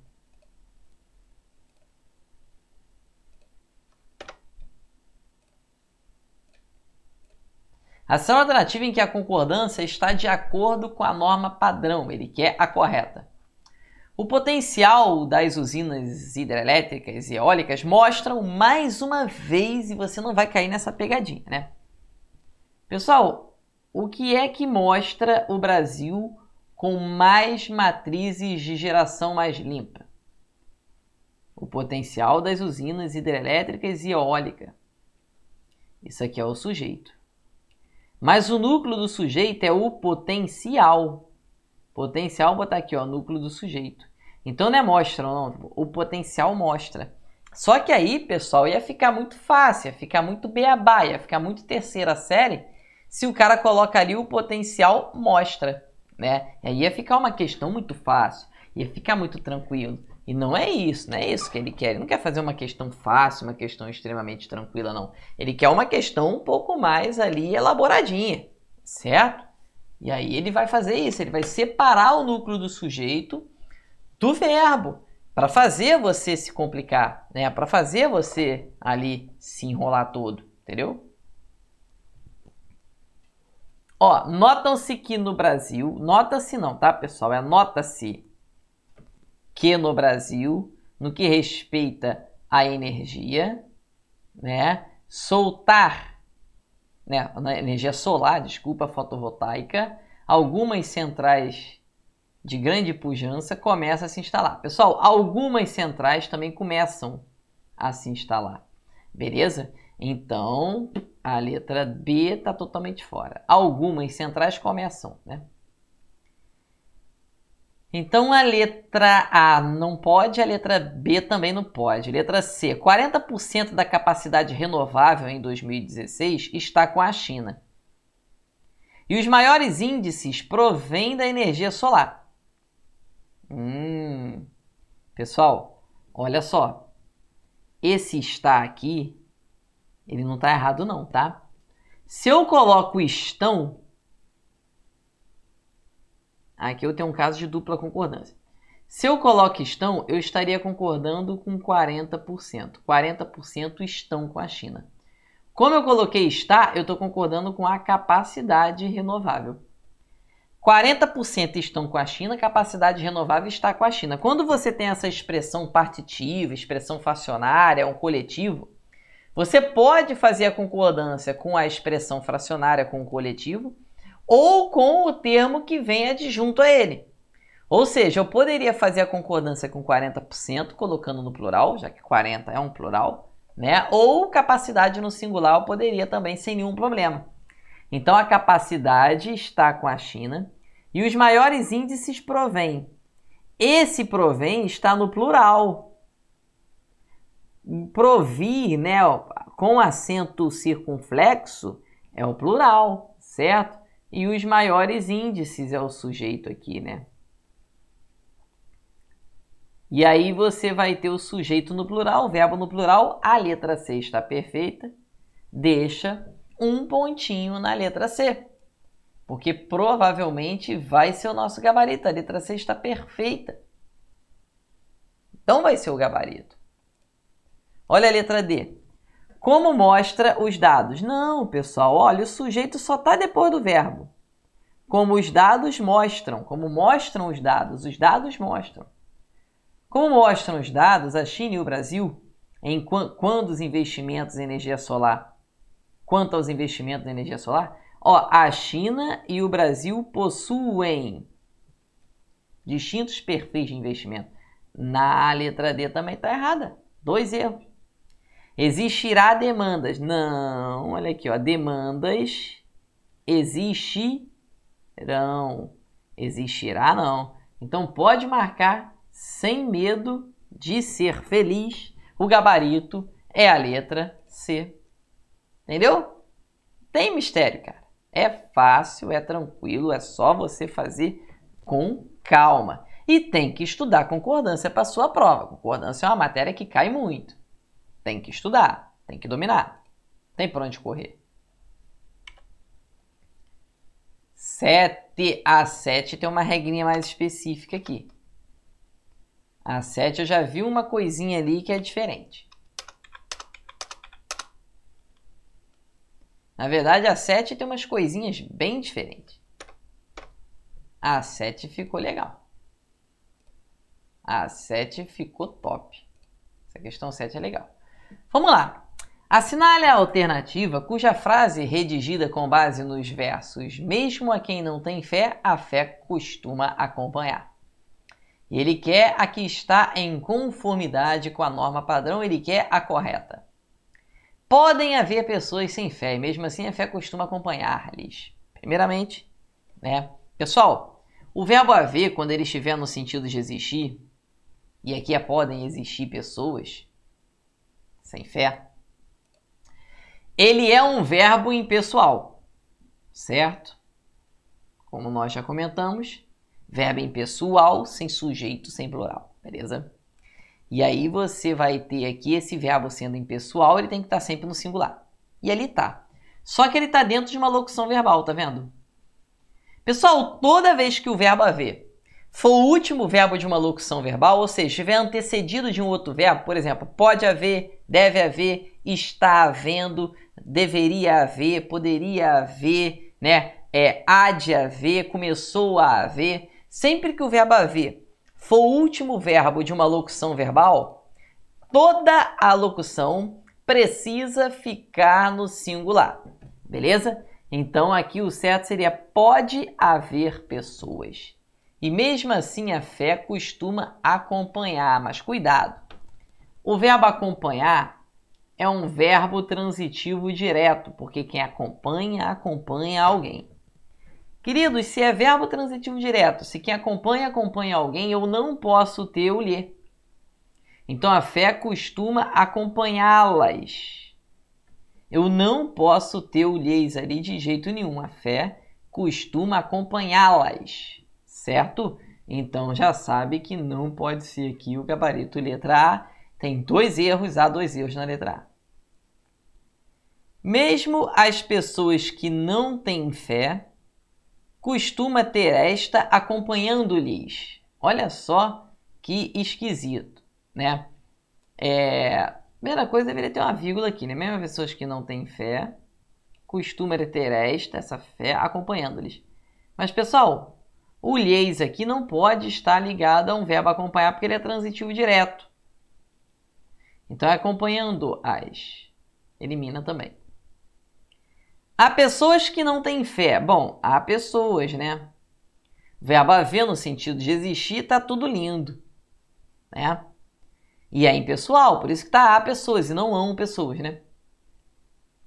Ação alternativa em que a concordância está de acordo com a norma padrão, ele quer a correta. O potencial das usinas hidrelétricas e eólicas mostram mais uma vez, e você não vai cair nessa pegadinha, né? Pessoal, o que é que mostra o Brasil com mais matrizes de geração mais limpa? o potencial das usinas hidrelétricas e eólica. Isso aqui é o sujeito. Mas o núcleo do sujeito é o potencial. Potencial, vou botar aqui, ó, núcleo do sujeito. Então não é mostra, não. O potencial mostra. Só que aí, pessoal, ia ficar muito fácil, ia ficar muito beabá, ia ficar muito terceira série se o cara coloca ali o potencial mostra, né? E aí ia ficar uma questão muito fácil, ia ficar muito tranquilo. E não é isso, não é isso que ele quer. Ele não quer fazer uma questão fácil, uma questão extremamente tranquila, não. Ele quer uma questão um pouco mais ali elaboradinha, certo? E aí ele vai fazer isso, ele vai separar o núcleo do sujeito do verbo para fazer você se complicar, né? Para fazer você ali se enrolar todo, entendeu? Ó, notam-se que no Brasil, nota-se não, tá, pessoal? É nota-se que no Brasil, no que respeita à energia, né? Soltar, né, na energia solar, desculpa, fotovoltaica, algumas centrais de grande pujança começam a se instalar. Pessoal, algumas centrais também começam a se instalar. Beleza? Então, a letra B está totalmente fora. Algumas centrais começam, né? Então a letra A não pode, a letra B também não pode. Letra C, 40% da capacidade renovável em 2016 está com a China. E os maiores índices provêm da energia solar. Hum. Pessoal, olha só. Esse está aqui, ele não está errado não, tá? Se eu coloco estão, Aqui eu tenho um caso de dupla concordância. Se eu coloco estão, eu estaria concordando com 40%. 40% estão com a China. Como eu coloquei está, eu estou concordando com a capacidade renovável. 40% estão com a China, capacidade renovável está com a China. Quando você tem essa expressão partitiva, expressão fracionária, um coletivo, você pode fazer a concordância com a expressão fracionária com o coletivo ou com o termo que vem adjunto a ele. Ou seja, eu poderia fazer a concordância com 40%, colocando no plural, já que 40 é um plural, né? Ou capacidade no singular eu poderia também sem nenhum problema. Então a capacidade está com a China e os maiores índices provém. Esse provém está no plural. Provir, né, com acento circunflexo é o plural, certo? e os maiores índices é o sujeito aqui, né? E aí você vai ter o sujeito no plural, o verbo no plural, a letra C está perfeita, deixa um pontinho na letra C. Porque provavelmente vai ser o nosso gabarito, a letra C está perfeita. Então vai ser o gabarito. Olha a letra D como mostra os dados. Não, pessoal, olha, o sujeito só está depois do verbo. Como os dados mostram, como mostram os dados, os dados mostram. Como mostram os dados, a China e o Brasil, em qu quando os investimentos em energia solar, quanto aos investimentos em energia solar, ó, a China e o Brasil possuem distintos perfis de investimento. Na letra D também está errada. Dois erros. Existirá demandas. Não, olha aqui, ó. Demandas existirão. Existirá não. Então pode marcar sem medo de ser feliz. O gabarito é a letra C. Entendeu? Tem mistério, cara. É fácil, é tranquilo, é só você fazer com calma. E tem que estudar concordância para sua prova. Concordância é uma matéria que cai muito. Tem que estudar, tem que dominar. Tem por onde correr. 7 a 7 tem uma regrinha mais específica aqui. A 7 eu já vi uma coisinha ali que é diferente. Na verdade, a 7 tem umas coisinhas bem diferentes. A 7 ficou legal. A 7 ficou top. Essa questão 7 é legal. Vamos lá. Assinale a alternativa cuja frase é redigida com base nos versos Mesmo a quem não tem fé, a fé costuma acompanhar. Ele quer a que está em conformidade com a norma padrão, ele quer a correta. Podem haver pessoas sem fé e mesmo assim a fé costuma acompanhar-lhes. Primeiramente, né? Pessoal, o verbo haver, quando ele estiver no sentido de existir, e aqui é podem existir pessoas, sem fé. Ele é um verbo impessoal, certo? Como nós já comentamos, verbo impessoal sem sujeito, sem plural, beleza? E aí você vai ter aqui esse verbo sendo impessoal, ele tem que estar tá sempre no singular. E ali tá. Só que ele está dentro de uma locução verbal, tá vendo? Pessoal, toda vez que o verbo haver for o último verbo de uma locução verbal, ou seja, estiver antecedido de um outro verbo, por exemplo, pode haver, deve haver, está havendo, deveria haver, poderia haver, né? É, há de haver, começou a haver. Sempre que o verbo haver for o último verbo de uma locução verbal, toda a locução precisa ficar no singular, beleza? Então aqui o certo seria pode haver pessoas. E mesmo assim a fé costuma acompanhar, mas cuidado. O verbo acompanhar é um verbo transitivo direto, porque quem acompanha, acompanha alguém. Queridos, se é verbo transitivo direto, se quem acompanha, acompanha alguém, eu não posso ter o lhe. Então a fé costuma acompanhá-las. Eu não posso ter o lhes ali de jeito nenhum. A fé costuma acompanhá-las certo? Então já sabe que não pode ser aqui o gabarito letra A. Tem dois erros, há dois erros na letra A. Mesmo as pessoas que não têm fé, costuma ter esta acompanhando-lhes. Olha só que esquisito, né? É, primeira coisa deveria ter uma vírgula aqui, né? Mesmo pessoas que não têm fé, costuma ter esta, essa fé acompanhando-lhes. Mas pessoal, o leis aqui não pode estar ligado a um verbo acompanhar porque ele é transitivo direto. Então, acompanhando as. Elimina também. Há pessoas que não têm fé. Bom, há pessoas, né? verbo haver no sentido de existir está tudo lindo, né? E é impessoal, por isso que tá há pessoas e não há pessoas, né?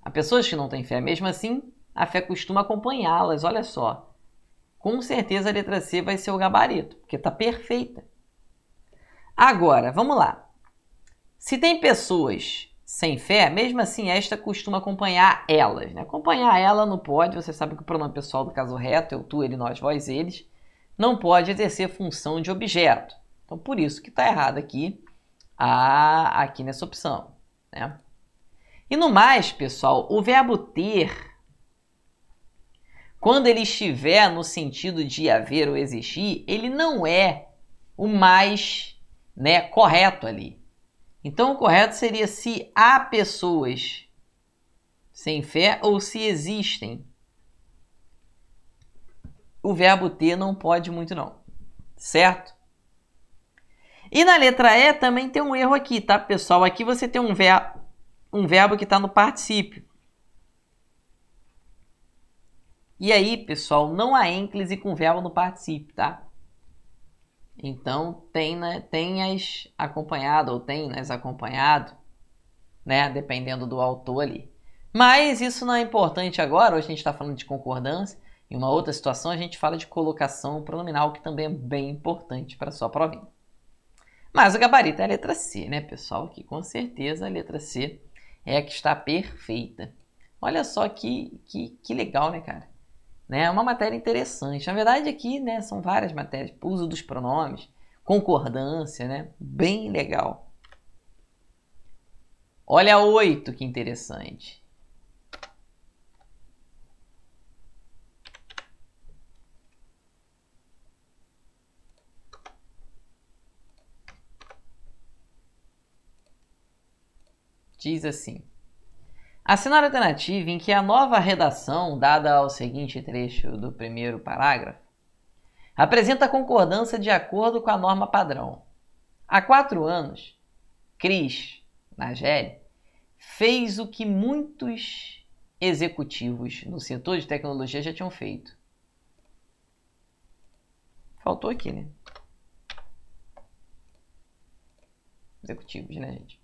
Há pessoas que não têm fé, mesmo assim, a fé costuma acompanhá-las, olha só com certeza a letra C vai ser o gabarito, porque está perfeita. Agora, vamos lá. Se tem pessoas sem fé, mesmo assim, esta costuma acompanhar elas. Né? Acompanhar ela não pode, você sabe que o pronome pessoal do caso reto, o tu, ele, nós, vós, eles, não pode exercer função de objeto. Então, por isso que está errado aqui, a, aqui nessa opção. Né? E no mais, pessoal, o verbo ter quando ele estiver no sentido de haver ou existir, ele não é o mais né, correto ali. Então o correto seria se há pessoas sem fé ou se existem. O verbo ter não pode muito não, certo? E na letra E também tem um erro aqui, tá, pessoal? Aqui você tem um, ver um verbo que está no particípio. E aí, pessoal, não há ênclise com verbo no participe, tá? Então, tenha, né, tenhas acompanhado ou tenhas né, acompanhado, né? Dependendo do autor ali. Mas isso não é importante agora, hoje a gente está falando de concordância. Em uma outra situação, a gente fala de colocação pronominal, que também é bem importante para a sua provinha. Mas o gabarito é a letra C, né, pessoal? Que com certeza a letra C é a que está perfeita. Olha só que, que, que legal, né, cara? né? É uma matéria interessante. Na verdade, aqui né, são várias matérias. Uso dos pronomes, concordância, né? Bem legal. Olha a 8, que interessante. Diz assim: a cenário alternativo em que a nova redação dada ao seguinte trecho do primeiro parágrafo apresenta concordância de acordo com a norma padrão. Há quatro anos, Cris Nageli fez o que muitos executivos no setor de tecnologia já tinham feito. Faltou aqui, né? Executivos, né, gente?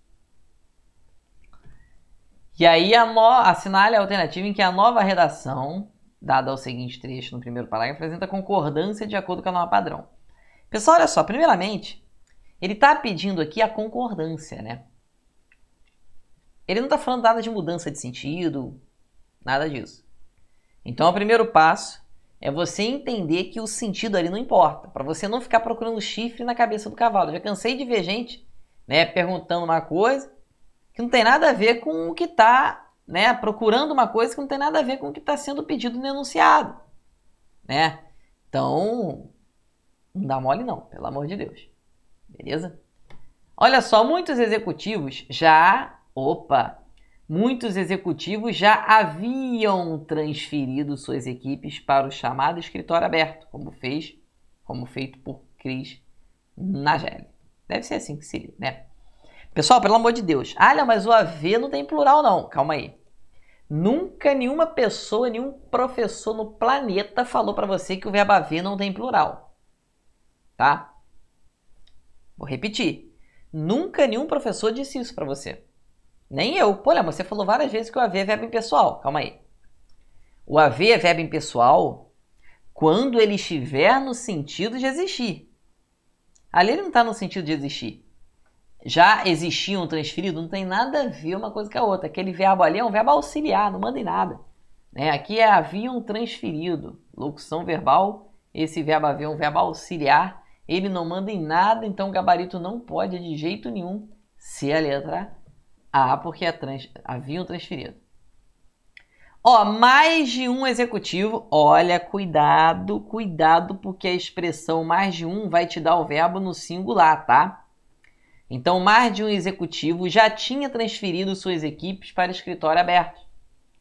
E aí no... assinale a alternativa em que a nova redação, dada ao seguinte trecho no primeiro parágrafo, apresenta concordância de acordo com a norma padrão. Pessoal, olha só, primeiramente, ele está pedindo aqui a concordância, né? Ele não está falando nada de mudança de sentido, nada disso. Então, o primeiro passo é você entender que o sentido ali não importa, para você não ficar procurando chifre na cabeça do cavalo. já cansei de ver gente né, perguntando uma coisa que não tem nada a ver com o que está né, procurando uma coisa que não tem nada a ver com o que está sendo pedido e denunciado. Né? Então, não dá mole não, pelo amor de Deus. Beleza? Olha só, muitos executivos já, opa, muitos executivos já haviam transferido suas equipes para o chamado escritório aberto, como fez, como feito por Cris Nagelli. Deve ser assim que se lê, né? Pessoal, pelo amor de Deus. Ah, Olha, mas o AV não tem plural não. Calma aí. Nunca nenhuma pessoa, nenhum professor no planeta falou para você que o verbo haver não tem plural. Tá? Vou repetir. Nunca nenhum professor disse isso para você. Nem eu. Pô, mas você falou várias vezes que o haver é verbo impessoal. Calma aí. O haver é verbo impessoal quando ele estiver no sentido de existir. Ali ele não está no sentido de existir já existiam transferido, não tem nada a ver uma coisa com a outra. Aquele verbo ali é um verbo auxiliar, não manda em nada. Né? Aqui é haviam transferido, locução verbal, esse verbo haver é um verbo auxiliar, ele não manda em nada, então o gabarito não pode de jeito nenhum ser a letra A, porque é trans, haviam transferido. Ó, mais de um executivo, olha, cuidado, cuidado, porque a expressão mais de um vai te dar o verbo no singular, tá? Então, mais de um executivo já tinha transferido suas equipes para escritório aberto,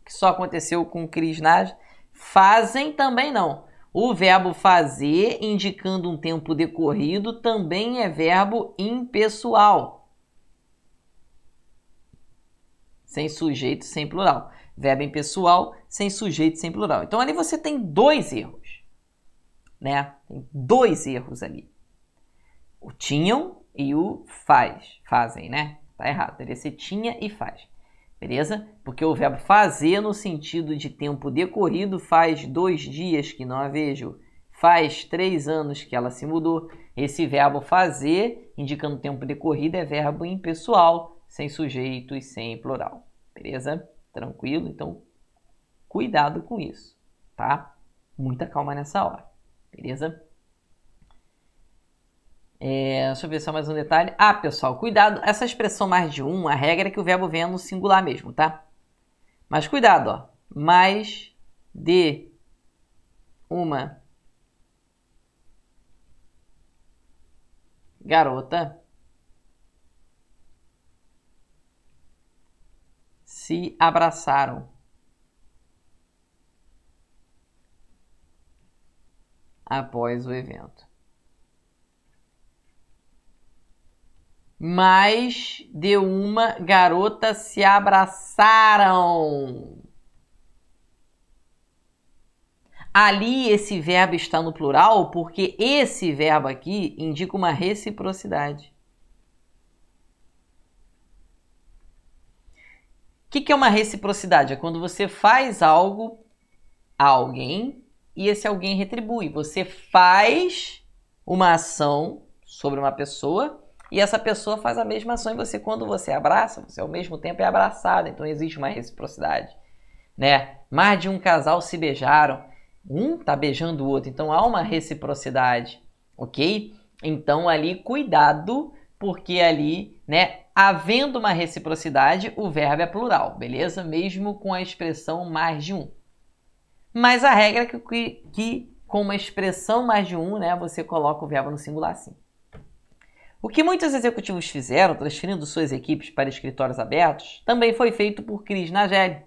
que só aconteceu com o Cris Nas. Fazem também não. O verbo fazer, indicando um tempo decorrido, também é verbo impessoal. Sem sujeito, sem plural. Verbo impessoal, sem sujeito, sem plural. Então ali você tem dois erros. Né? Tem dois erros ali. O tinham e o faz, fazem, né? Tá errado, teria ser tinha e faz. Beleza? Porque o verbo fazer no sentido de tempo decorrido faz dois dias que não a vejo, faz três anos que ela se mudou. Esse verbo fazer, indicando tempo decorrido, é verbo impessoal, sem sujeito e sem plural. Beleza? Tranquilo? Então, cuidado com isso, tá? Muita calma nessa hora. Beleza? É, deixa eu ver só mais um detalhe. Ah, pessoal, cuidado. Essa expressão mais de um, a regra é que o verbo venha no singular mesmo, tá? Mas cuidado, ó. Mais de uma garota se abraçaram. Após o evento. mais de uma garota se abraçaram. Ali esse verbo está no plural porque esse verbo aqui indica uma reciprocidade. O que, que é uma reciprocidade? É quando você faz algo a alguém e esse alguém retribui. Você faz uma ação sobre uma pessoa e essa pessoa faz a mesma ação em você. Quando você abraça, você ao mesmo tempo é abraçado. Então existe mais reciprocidade. Né? Mais de um casal se beijaram. Um está beijando o outro. Então há uma reciprocidade. Ok? Então ali, cuidado, porque ali, né? Havendo uma reciprocidade, o verbo é plural, beleza? Mesmo com a expressão mais de um. Mas a regra é que, que, que com uma expressão mais de um, né? Você coloca o verbo no singular sim. O que muitos executivos fizeram, transferindo suas equipes para escritórios abertos, também foi feito por Cris Nageli.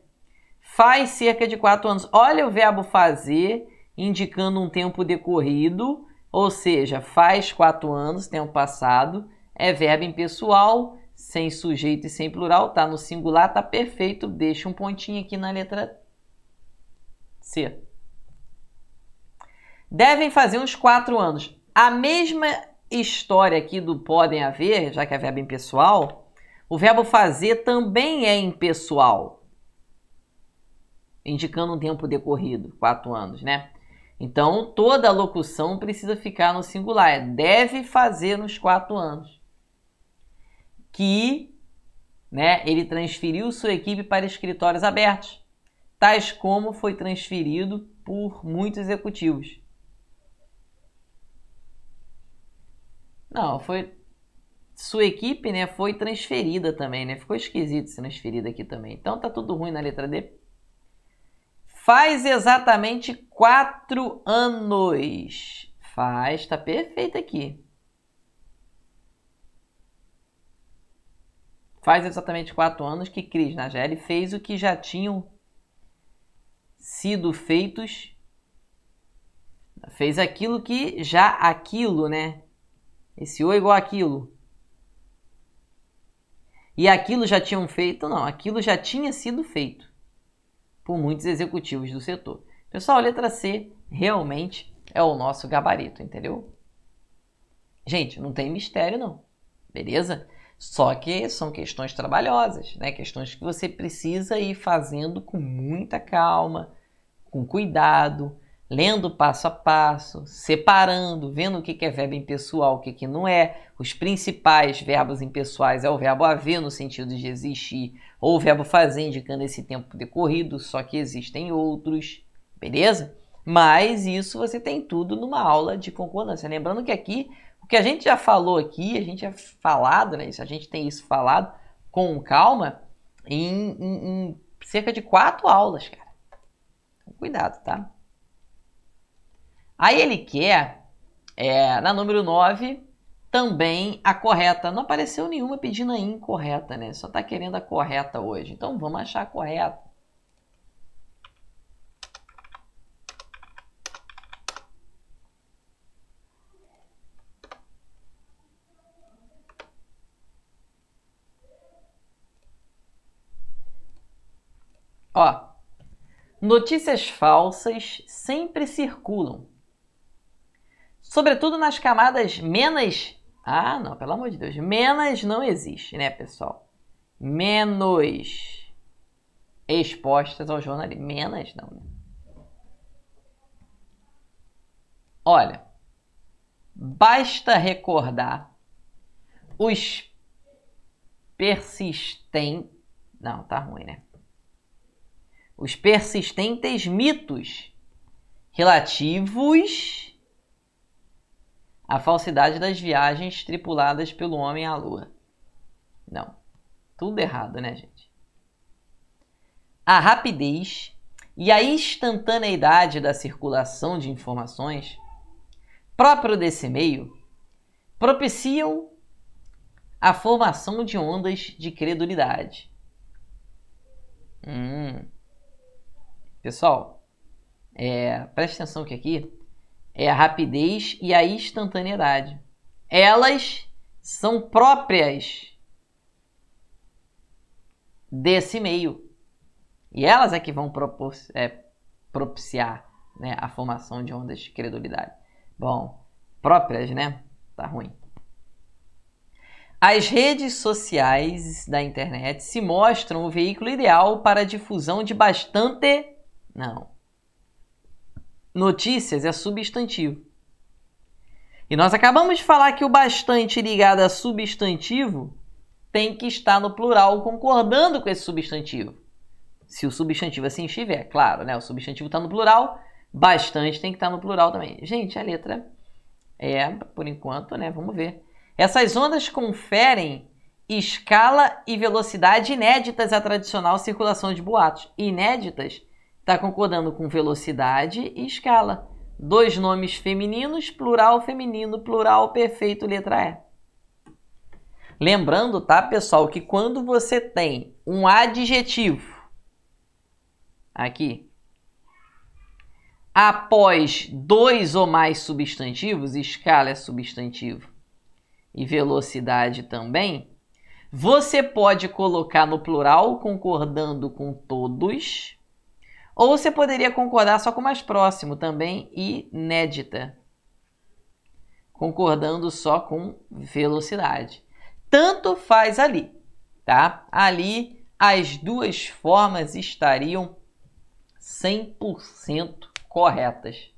Faz cerca de quatro anos. Olha o verbo fazer indicando um tempo decorrido, ou seja, faz quatro anos, tempo passado, é verbo impessoal, sem sujeito e sem plural, tá no singular, tá perfeito. Deixa um pontinho aqui na letra C. Devem fazer uns quatro anos. A mesma história aqui do podem haver, já que é verbo impessoal, o verbo fazer também é impessoal, indicando um tempo decorrido, quatro anos, né? Então, toda locução precisa ficar no singular. É deve fazer nos quatro anos. Que né, ele transferiu sua equipe para escritórios abertos, tais como foi transferido por muitos executivos. Não, foi. Sua equipe, né, foi transferida também, né? Ficou esquisito se transferida aqui também. Então tá tudo ruim na letra D. Faz exatamente quatro anos. Faz, tá perfeito aqui. Faz exatamente quatro anos que Cris Nageli fez o que já tinham sido feitos. Fez aquilo que já aquilo, né? Esse ou é igual aquilo. E aquilo já tinham feito? Não, aquilo já tinha sido feito por muitos executivos do setor. Pessoal, a letra C realmente é o nosso gabarito, entendeu? Gente, não tem mistério não, beleza? Só que são questões trabalhosas, né? Questões que você precisa ir fazendo com muita calma, com cuidado, lendo passo a passo, separando, vendo o que é verbo impessoal, o que não é. Os principais verbos impessoais é o verbo haver, no sentido de existir, ou o verbo fazer, indicando esse tempo decorrido, só que existem outros, beleza? Mas isso você tem tudo numa aula de concordância. Lembrando que aqui, o que a gente já falou aqui, a gente já falado, né? Isso, a gente tem isso falado com calma em, em, em cerca de quatro aulas, cara. Então, cuidado, tá? Aí ele quer, é, na número 9, também a correta. Não apareceu nenhuma pedindo a incorreta, né? Só está querendo a correta hoje. Então vamos achar a correta. Ó, notícias falsas sempre circulam sobretudo nas camadas menos. Ah, não, pelo amor de Deus. Menos não existe, né, pessoal? Menos expostas ao jornalismo. Menos não, né? Olha, basta recordar os persistentes. Não, tá ruim, né? Os persistentes mitos relativos a falsidade das viagens tripuladas pelo homem à lua. Não. Tudo errado, né, gente? A rapidez e a instantaneidade da circulação de informações, próprio desse meio, propiciam a formação de ondas de credulidade. Hum. Pessoal, é, preste atenção que aqui é a rapidez e a instantaneidade. Elas são próprias desse meio. E elas é que vão propor, é, propiciar né, a formação de ondas de credulidade. Bom, próprias, né? Tá ruim. As redes sociais da internet se mostram o veículo ideal para a difusão de bastante. Não. Notícias é substantivo. E nós acabamos de falar que o bastante ligado a substantivo tem que estar no plural concordando com esse substantivo. Se o substantivo assim é estiver, é claro, né? O substantivo está no plural, bastante tem que estar tá no plural também. Gente, a letra é, por enquanto, né? Vamos ver. Essas ondas conferem escala e velocidade inéditas à tradicional circulação de boatos. Inéditas Está concordando com velocidade e escala. Dois nomes femininos, plural feminino, plural perfeito, letra E. Lembrando, tá, pessoal, que quando você tem um adjetivo aqui após dois ou mais substantivos, escala é substantivo e velocidade também, você pode colocar no plural concordando com todos ou você poderia concordar só com o mais próximo, também inédita, concordando só com velocidade. Tanto faz ali, tá? Ali as duas formas estariam 100% corretas,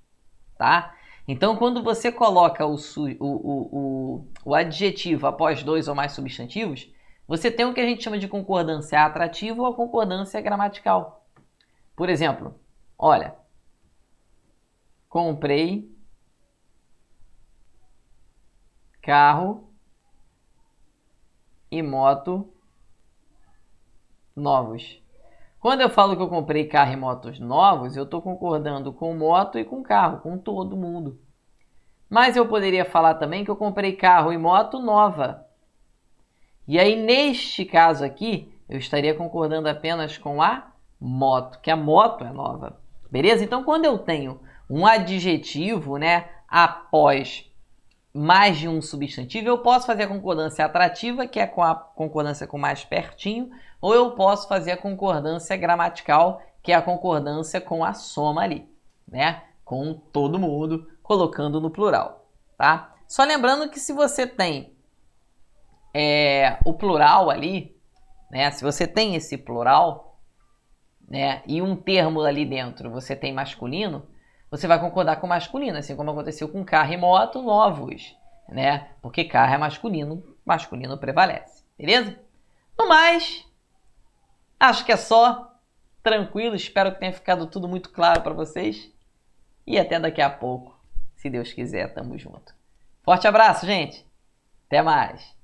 tá? Então, quando você coloca o, o, o, o, adjetivo após dois ou mais substantivos, você tem o que a gente chama de concordância atrativa ou a concordância gramatical. Por exemplo, olha, comprei carro e moto novos. Quando eu falo que eu comprei carro e motos novos, eu estou concordando com moto e com carro, com todo mundo. Mas eu poderia falar também que eu comprei carro e moto nova. E aí, neste caso aqui, eu estaria concordando apenas com a moto, que a moto é nova. Beleza? Então, quando eu tenho um adjetivo, né, após mais de um substantivo, eu posso fazer a concordância atrativa, que é com a concordância com mais pertinho, ou eu posso fazer a concordância gramatical, que é a concordância com a soma ali, né? Com todo mundo, colocando no plural, tá? Só lembrando que se você tem é, o plural ali, né? Se você tem esse plural, né, e um termo ali dentro você tem masculino, você vai concordar com masculino, assim como aconteceu com carro e moto novos, né? Porque carro é masculino, masculino prevalece, beleza? No mais, acho que é só. Tranquilo, espero que tenha ficado tudo muito claro para vocês. E até daqui a pouco, se Deus quiser, tamo junto. Forte abraço, gente. Até mais.